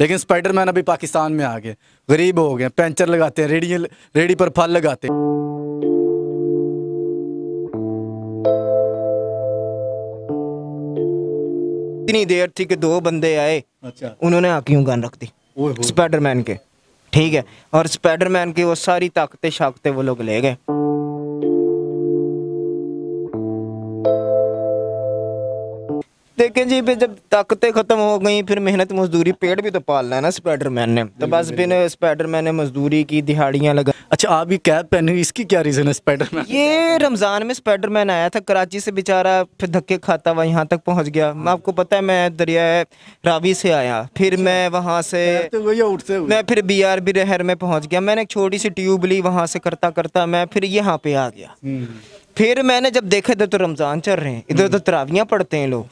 लेकिन स्पाइडरमैन अभी पाकिस्तान में आ गए गरीब हो गए पेंचर लगाते हैं रेडी रेडी पर फल लगाते हैं इतनी देर थी कि दो बंदे आए अच्छा उन्होंने आंखियों गन रख दी स्पाइडरमैन के ठीक है और स्पाइडरमैन की वो सारी ताकतें शाकतें वो लोग ले गए देखें जी फिर जब ताकतें ख़त्म हो गई फिर मेहनत मजदूरी पेड़ भी तो पालना है ना स्पाइडरमैन ने तो बस फिर स्पाइडरमैन ने मजदूरी की दिहाड़ियाँ लगा अच्छा आप भी कैब पहने इसकी क्या रीज़न है स्पाइडरमैन ये रमज़ान में स्पाइडरमैन आया था कराची से बेचारा फिर धक्के खाता हुआ यहाँ तक पहुँच गया आपको पता है मैं दरिया रावी से आया फिर मैं वहाँ से उठते मैं फिर बी आर बी रहर में पहुँच गया मैंने एक छोटी सी ट्यूब ली वहाँ से करता करता मैं फिर यहाँ पे आ गया फिर मैंने जब देखा इधर तो रमज़ान चल रहे हैं इधर तो तरावियाँ पड़ते हैं लोग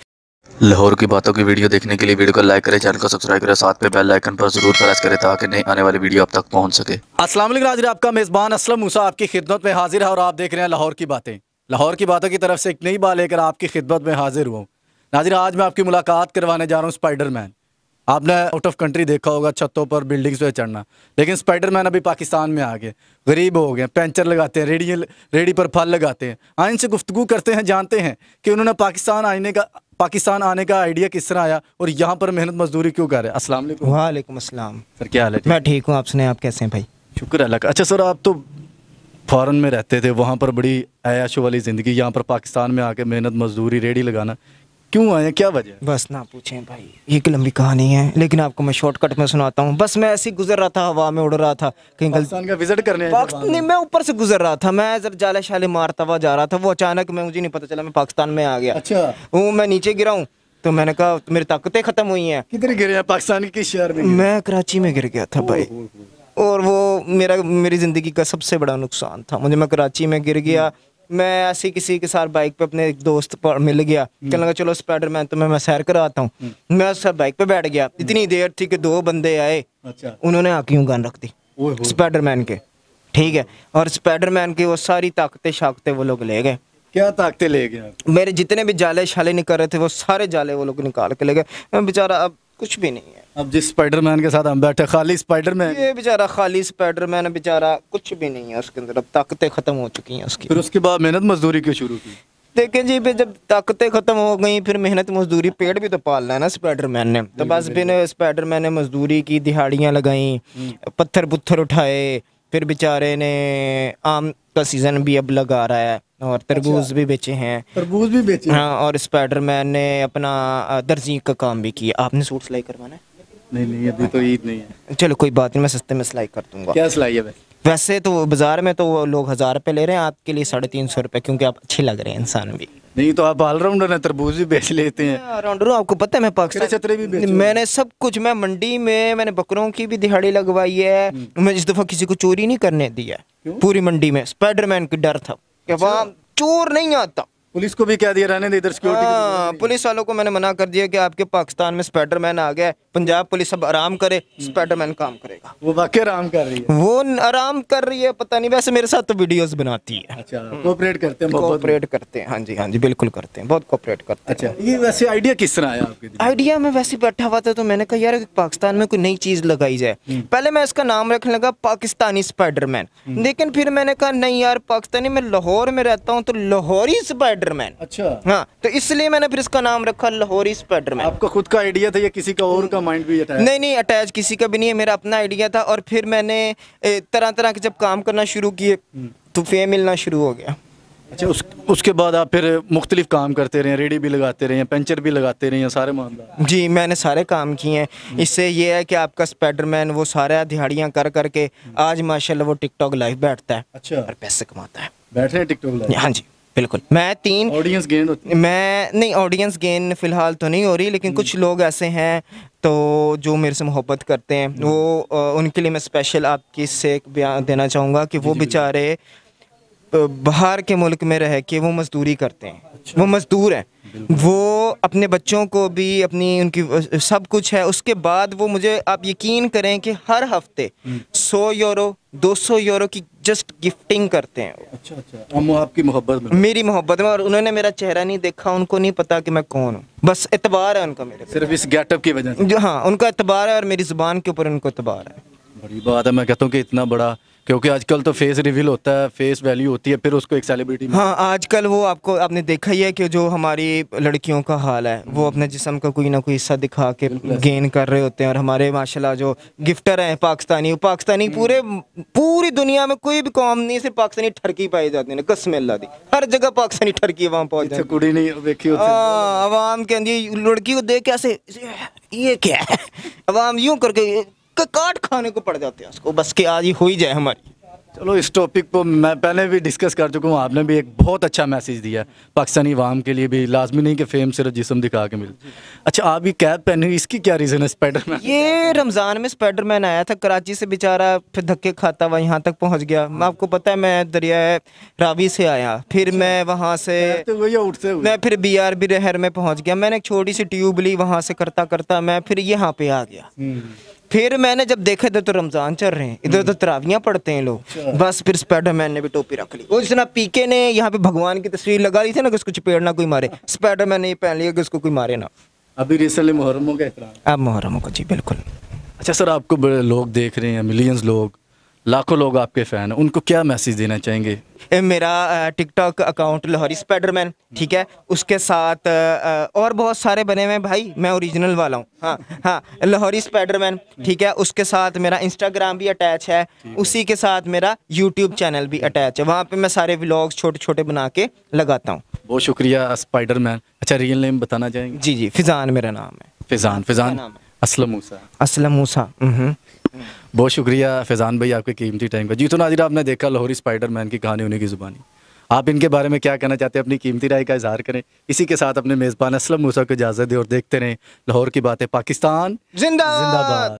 लाहौर की बातों की वीडियो देखने के लिए वीडियो को लाइक करें चैनल को सब्सक्राइब करें साथ में बेल आइकन पर जरूर प्रेस करें ताकि नई आने वाली वीडियो आप तक पहुंच सके अस्सलाम वालेकुम आपका मेज़बान असलम मूसा आपकी खिदमत में हाजिर है और आप देख रहे हैं लाहौर की बातें लाहौर की बातों की तरफ से एक नई बात लेकर आपकी खिदमत में हाजिर हुआ नाजिर आज मैं आपकी मुलाकात करवाने जा रहा हूँ स्पाइडर मैन आपने आउट ऑफ कंट्री देखा होगा छतों पर बिल्डिंग्स पे चढ़ना लेकिन स्पाइडरमैन अभी पाकिस्तान में आ गए गरीब हो गए पेंचर लगाते हैं रेडी रेडी पर फल लगाते हैं आइन हाँ, से गुफ्तु करते हैं जानते हैं कि उन्होंने पाकिस्तान आने का पाकिस्तान आने का आइडिया किस तरह आया और यहाँ पर मेहनत मजदूरी क्यों कर रहे हैं वालेकुम असलम सर क्या हाल है मैं ठीक हूँ आप सुने आप कैसे हैं भाई शुक्र अल्लाह का अच्छा सर आप तो फ़ॉरन में रहते थे वहाँ पर बड़ी आयाशो वाली ज़िंदगी यहाँ पर पाकिस्तान में आके मेहनत मजदूरी रेडी लगाना क्यों आए क्या वजह बस ना पूछें भाई ये लंबी कहानी है लेकिन आपको मैं शॉर्टकट में सुनाता हूँ बस मैं ऐसे ही गुजर रहा था हवा में उड़ रहा था कहीं पाकिस्तान का विजिट करने पाकिस्तान मैं ऊपर से गुजर रहा था मैं जब जाले शाले मारता हुआ जा रहा था वो अचानक मैं मुझे नहीं पता चला मैं पाकिस्तान में आ गया अच्छा वो मैं नीचे गिरा हूँ तो मैंने कहा मेरी ताकतें खत्म हुई हैं किधर गिर गया पाकिस्तान के किस शहर में मैं कराची में गिर गया था भाई और वो मेरा मेरी ज़िंदगी का सबसे बड़ा नुकसान था मुझे मैं कराची में गिर गया मैं ऐसे किसी के साथ बाइक पे अपने एक दोस्त पर मिल गया हम्म। कहने लगा चलो स्पाइडर मैन तो मैं, मैं सैर कराता हूँ हम्म। मैं उस बाइक पे बैठ गया इतनी देर थी कि दो बंदे आए अच्छा उन्होंने आँखियों गन रख दी स्पाइडर मैन के ठीक है और स्पाइडर मैन की वो सारी ताकतें शाकते वो लोग ले गए क्या ताकते ले गए मेरे जितने भी जाले शाले निकल रहे थे वो सारे जाले वो लोग निकाल के ले गए बेचारा अब कुछ भी नहीं है अब जिस स्पाइडरमैन के साथ हम बैठे खाली स्पाइडरमैन ये बेचारा खाली स्पाइडरमैन मैन बेचारा कुछ भी नहीं है उसके अंदर अब ताकतें ख़त्म हो चुकी हैं उसकी फिर उसके बाद मेहनत मजदूरी क्यों शुरू की देखें जी फिर जब ताकतें ख़त्म हो गई फिर मेहनत मजदूरी पेड़ भी तो पालना है ना स्पाइडरमैन ने तो बस फिर स्पाइडरमैन ने मजदूरी की दिहाड़ियाँ लगाई हम्म। पत्थर पुत्थर उठाए फिर बेचारे ने आम का सीज़न भी अब लगा रहा है और तरबूज अच्छा। भी बेचे हैं तरबूज भी बेचे हैं हाँ और स्पाइडरमैन ने अपना दर्जी का काम भी किया आपने सूट सिलाई करवाना है नहीं नहीं अभी तो ईद नहीं है चलो कोई बात नहीं मैं सस्ते में सिलाई कर दूंगा क्या सिलाई है भाई वैसे तो बाजार में तो लोग हजार रुपए ले रहे हैं आपके लिए साढ़े तीन सौ रुपए क्योंकि आप अच्छे लग रहे हैं इंसान भी नहीं तो आप ऑलराउंडर ने तरबूज भी बेच लेते हैं ऑलराउंडर आपको पता है मैं पाकिस्तान छतरे भी बेच मैंने सब कुछ मैं मंडी में मैंने बकरों की भी दिहाड़ी लगवाई है हम्म। मैं इस दफ़ा किसी को चोरी नहीं करने दिया पूरी मंडी में स्पाइडरमैन की डर था अच्छा। कि वहाँ चोर नहीं आता पुलिस को भी क्या दिया रहने दे इधर सिक्योरिटी हाँ, पुलिस वालों को मैंने मना कर दिया कि आपके पाकिस्तान में स्पाइडरमैन आ गया है पंजाब पुलिस अब आराम करे स्पाइडरमैन काम करेगा वो वाकई आराम कर रही है वो आराम कर रही है पता नहीं वैसे मेरे साथ तो वीडियोस बनाती है अच्छा कोऑपरेट करते हैं कोऑपरेट करते हैं हाँ जी हाँ जी बिल्कुल करते हैं बहुत कोऑपरेट करते अच्छा, हैं अच्छा ये वैसे आइडिया किस तरह आया आपके आइडिया में वैसे बैठा हुआ था तो मैंने कहा यार पाकिस्तान में कोई नई चीज लगाई जाए हम्म। पहले मैं इसका नाम रखने लगा पाकिस्तानी स्पाइडरमैन हम्म। लेकिन फिर मैंने कहा नहीं यार पाकिस्तानी मैं लाहौर में रहता हूँ तो लाहौरी स्पाइडर स्पाइडरमैन अच्छा हाँ तो इसलिए मैंने फिर इसका नाम रखा लाहौरी स्पाइडरमैन आपका खुद का आइडिया था या किसी का और का माइंड भी अटैच नहीं नहीं अटैच किसी का भी नहीं है मेरा अपना आइडिया था और फिर मैंने तरह तरह के जब काम करना शुरू किए हम्म। तो फेम मिलना शुरू हो गया अच्छा उस उसके बाद आप फिर मुख्तलिफ काम करते रहे रेडी भी लगाते रहे पंचर भी लगाते रहे सारे जी मैंने सारे काम किए हैं हम्म। इससे ये है कि आपका स्पाइडरमैन वो सारे दिहाड़ियाँ कर करके हम्म। आज माशाल्लाह वो टिकटॉक लाइव बैठता है अच्छा और पैसे कमाता है बैठ रहे हैं टिकटॉक लाइव हाँ जी बिल्कुल मैं तीन ऑडियंस गेन मैं नहीं ऑडियंस गेन फिलहाल तो नहीं हो रही लेकिन कुछ हम्म। लोग ऐसे हैं तो जो मेरे से मोहब्बत करते हैं वो उनके लिए मैं स्पेशल आपकी से एक बयान देना चाहूँगा कि वो बेचारे बाहर के मुल्क में रह के वो मजदूरी करते हैं अच्छा। वो मजदूर हैं वो अपने बच्चों को भी अपनी उनकी सब कुछ है उसके बाद वो मुझे आप यकीन करें कि हर हफ्ते 100 हम्म। यूरो 200 यूरो की जस्ट गिफ्टिंग करते हैं अच्छा अच्छा आपकी मोहब्बत में मेरी मोहब्बत में और उन्होंने मेरा चेहरा नहीं देखा उनको नहीं पता कि मैं कौन हूँ बस एतबार है उनका मेरे सिर्फ इस गेटअप की वजह से हाँ उनका एतबार है और मेरी जुबान के ऊपर उनको एतबार है बड़ी बात है मैं कहता हूँ कि इतना बड़ा क्योंकि आजकल तो फेस रिवील होता है फेस वैल्यू होती है फिर उसको एक सेलिब्रिटी हाँ आजकल वो आपको आपने देखा ही है कि जो हमारी लड़कियों का हाल है वो अपने जिसम का कोई ना कोई हिस्सा दिखा के गेन कर रहे होते हैं और हमारे माशाल्लाह जो गिफ्टर हैं पाकिस्तानी पाकिस्तानी हम्म। पूरे पूरी दुनिया में कोई भी कौम नहीं सिर्फ पाकिस्तानी ठरकी पाई जाती है कसम अल्लाह दी हर जगह पाकिस्तानी ठरकी वहाँ पहुंच जाती कुड़ी नहीं देखी अवाम हाँ, कहती लड़की को देख कैसे ये क्या है अवाम यूं करके काट खाने को पड़ जाते हैं उसको बस के आज ही हो ही जाए हमारी चलो इस टॉपिक को मैं पहले भी डिस्कस कर चुका हूँ आपने भी एक बहुत अच्छा मैसेज दिया है पाकिस्तानी वाम के लिए भी लाजमी नहीं कि फेम सिर्फ जिसम दिखा के मिले अच्छा आप ये कैब पहने हुई इसकी क्या रीज़न है स्पाइडर मैन ये रमज़ान में स्पाइडर मैन आया था कराची से बेचारा फिर धक्के खाता हुआ यहाँ तक पहुँच गया हाँ। आपको पता है मैं दरिया रावी से आया फिर अच्छा। मैं वहाँ से उठते मैं फिर बी आर बी रहर में पहुँच गया मैंने एक छोटी सी ट्यूब ली वहाँ से करता करता मैं फिर यहाँ पे आ गया हम्म। फिर मैंने जब देखा इधर तो रमजान चल रहे हैं इधर उधर तो हम्म। तरावियाँ पढ़ते हैं लोग अच्छा। बस फिर मैन ने भी टोपी रख ली और जिसना पीके ने यहाँ पे भगवान की तस्वीर लगा ली थी ना कि उसको चपेड़ ना कोई मारे हाँ। मैन ने ये पहन लिया कि उसको कोई मारे ना अभी रिसेंटली मुहर्रमों का अब मुहर्रमों का जी बिल्कुल अच्छा सर आपको लोग देख रहे हैं मिलियंस लोग लाखों लोग आपके फ़ैन हैं उनको क्या मैसेज देना चाहेंगे मेरा टिकटॉक अकाउंट लाहौरी स्पाइडरमैन ठीक है उसके साथ और बहुत सारे बने हुए भाई मैं ओरिजिनल वाला हूँ हाँ हाँ लाहौरी स्पाइडरमैन ठीक है उसके साथ मेरा इंस्टाग्राम भी अटैच है उसी के साथ मेरा यूट्यूब चैनल भी अटैच है वहाँ पे मैं सारे ब्लॉग्स छोटे छोटे बना के लगाता हूँ बहुत शुक्रिया स्पाइडरमैन अच्छा रियल नेम बताना चाहेंगे जी जी फिजान मेरा नाम है फिजान फिजान असलम मूसा असलम मूसा हम्म। बहुत शुक्रिया फैज़ान भाई आपके कीमती टाइम का जी तो नाजिर आपने देखा लाहौरी स्पाइडर मैन की कहानी उन्हीं की ज़ुबानी आप इनके बारे में क्या कहना चाहते हैं अपनी कीमती राय का इजहार करें इसी के साथ अपने मेज़बान असलम मूसा को इजाज़त दें और देखते रहें लाहौर की बातें पाकिस्तान जिंदाबाद